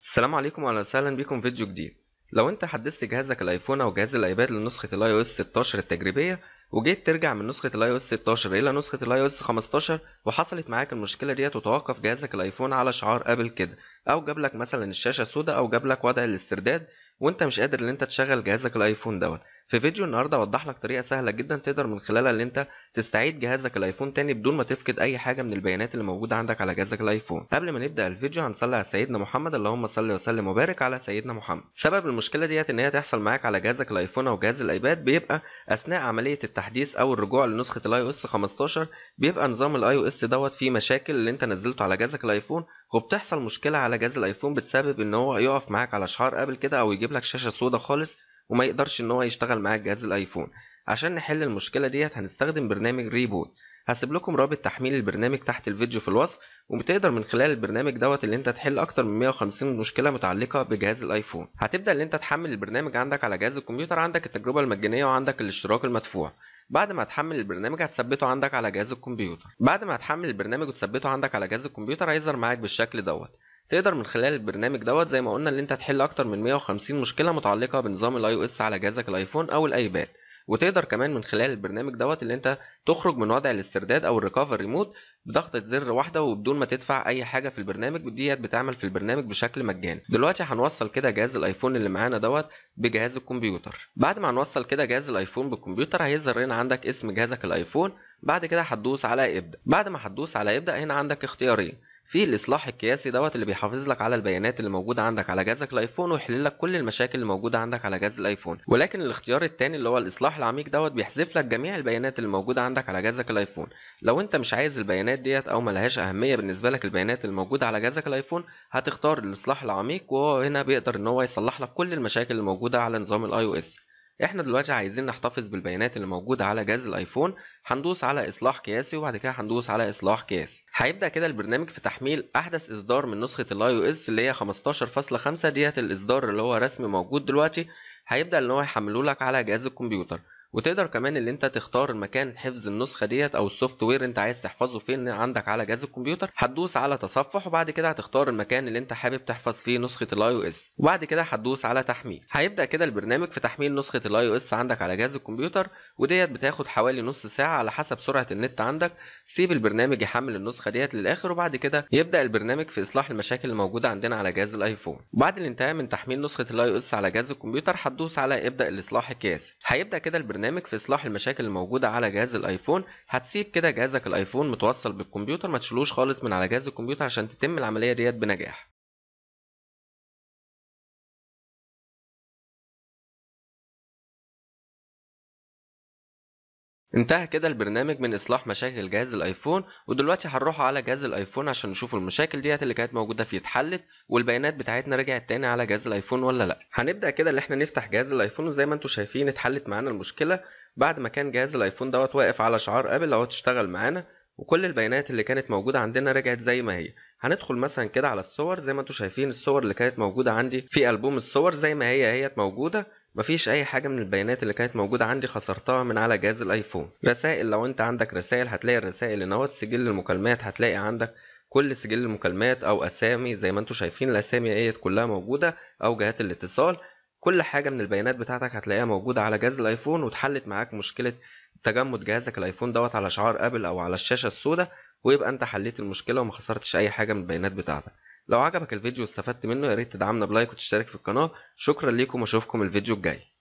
السلام عليكم واهلا وسهلا بكم فيديو جديد لو انت حدثت جهازك الايفون او جهاز الايباد لنسخه الاي او اس 16 التجريبيه وجيت ترجع من نسخه الاي او اس 16 الى نسخه الاي او اس 15 وحصلت معاك المشكله ديت وتوقف جهازك الايفون على شعار ابل كده او جاب لك مثلا الشاشه سوداء او جاب لك وضع الاسترداد وانت مش قادر ان انت تشغل جهازك الايفون دوت في فيديو النهارده هوضح لك طريقه سهله جدا تقدر من خلالها ان انت تستعيد جهازك الايفون تاني بدون ما تفقد اي حاجه من البيانات اللي موجوده عندك على جهازك الايفون قبل ما نبدا الفيديو هنصلي على سيدنا محمد اللهم صل وسلم وبارك على سيدنا محمد سبب المشكله ديت ان هي تحصل معاك على جهازك الايفون او جهاز الايباد بيبقى اثناء عمليه التحديث او الرجوع لنسخه الاي او اس 15 بيبقى نظام الاي او اس دوت فيه مشاكل اللي انت نزلته على جهازك الايفون وبتحصل مشكله على جهاز الايفون بتسبب ان هو يقف معاك على شعار قبل كده او يجيب لك شاشه سودا خالص وما يقدرش ان هو يشتغل معاه جهاز الايفون عشان نحل المشكله ديت هنستخدم برنامج ريبوت هسيب لكم رابط تحميل البرنامج تحت الفيديو في الوصف وبتقدر من خلال البرنامج دوت اللي انت تحل اكتر من 150 مشكله متعلقه بجهاز الايفون هتبدا ان انت تحمل البرنامج عندك على جهاز الكمبيوتر عندك التجربه المجانيه وعندك الاشتراك المدفوع بعد ما تحمل البرنامج هتثبته عندك على جهاز الكمبيوتر بعد ما هتحمل البرنامج وتثبته عندك على جهاز الكمبيوتر هيظهر معاك بالشكل دوت تقدر من خلال البرنامج دوت زي ما قلنا ان انت تحل اكتر من 150 مشكله متعلقه بنظام الاي او اس على جهازك الايفون او الايباد وتقدر كمان من خلال البرنامج دوت اللي انت تخرج من وضع الاسترداد او الريكفر ريموت بضغطة زر واحدة وبدون ما تدفع أي حاجة في البرنامج وديت بتعمل في البرنامج بشكل مجاني. دلوقتي هنوصل كده جهاز الأيفون اللي معانا دوت بجهاز الكمبيوتر. بعد ما هنوصل كده جهاز الأيفون بالكمبيوتر هيظهر هنا عندك اسم جهازك الأيفون بعد كده هتدوس على ابدأ. بعد ما هتدوس على ابدأ هنا عندك اختيارين في الاصلاح القياسي دوت اللي بيحافظ لك على البيانات اللي موجوده عندك على جهازك الايفون ويحل لك كل المشاكل اللي موجوده عندك على جهاز الايفون ولكن الاختيار الثاني اللي هو الاصلاح العميق دوت بيحذف لك جميع البيانات اللي موجوده عندك على جهازك الايفون لو انت مش عايز البيانات ديت او ملهاش اهميه بالنسبه لك البيانات اللي موجوده على جهازك الايفون هتختار الاصلاح العميق وهو هنا بيقدر ان هو يصلح لك كل المشاكل اللي موجوده على نظام الاي او اس احنا دلوقتي عايزين نحتفظ بالبيانات اللي موجوده على جهاز الايفون هندوس على اصلاح قياسي وبعد كده هندوس على اصلاح قياسي هيبدا كده البرنامج في تحميل احدث اصدار من نسخه الاي او اس اللي هي 15.5 ديت الاصدار اللي هو رسمي موجود دلوقتي هيبدا ان هو يحمله لك على جهاز الكمبيوتر وتقدر كمان ان انت تختار مكان حفظ النسخه ديت او السوفت وير انت عايز تحفظه فين عندك على جهاز الكمبيوتر هتدوس على تصفح وبعد كده هتختار المكان اللي انت حابب تحفظ فيه نسخه الاي او اس وبعد كده هتدوس على تحميل هيبدا كده البرنامج في تحميل نسخه الاي او اس عندك على جهاز الكمبيوتر وديت بتاخد حوالي نص ساعه على حسب سرعه النت عندك سيب البرنامج يحمل النسخه ديت للاخر وبعد كده يبدا البرنامج في اصلاح المشاكل اللي موجوده عندنا على جهاز الايفون وبعد الانتهاء من تحميل نسخه الاي او اس على جهاز الكمبيوتر هتدوس على ابدا الاصلاح القياسي هيبدا كده برنامج في إصلاح المشاكل الموجودة على جهاز الأيفون هتسيب كده جهازك الأيفون متوصل بالكمبيوتر ما تشيلوش خالص من على جهاز الكمبيوتر عشان تتم العملية ديت بنجاح انتهى كده البرنامج من اصلاح مشاكل جهاز الايفون ودلوقتي هنروح على جهاز الايفون عشان نشوف المشاكل ديت اللي كانت موجوده فيه اتحلت والبيانات بتاعتنا رجعت تاني على جهاز الايفون ولا لا هنبدا كده اللي احنا نفتح جهاز الايفون وزي ما انتم شايفين اتحلت معانا المشكله بعد ما كان جهاز الايفون دوت واقف على شعار ابل اهو تشتغل معانا وكل البيانات اللي كانت موجوده عندنا رجعت زي ما هي هندخل مثلا كده على الصور زي ما انتم شايفين الصور اللي كانت موجوده عندي في البوم الصور زي ما هي اهيت موجوده مفيش اي حاجه من البيانات اللي كانت موجوده عندي خسرتها من على جهاز الايفون رسائل لو انت عندك رسائل هتلاقي الرسائل ان هو سجل المكالمات هتلاقي عندك كل سجل المكالمات او اسامي زي ما انتم شايفين الاسامي اهيت كلها موجوده او جهات الاتصال كل حاجه من البيانات بتاعتك هتلاقيها موجوده على جهاز الايفون واتحلت معاك مشكله تجمد جهازك الايفون دوت على شعار ابل او على الشاشه السوداء ويبقى انت حليت المشكله وما خسرتش اي حاجه من البيانات بتاعتك لو عجبك الفيديو واستفدت منه يا ريت تدعمنا بلايك وتشترك في القناة شكرا ليكم واشوفكم الفيديو الجاي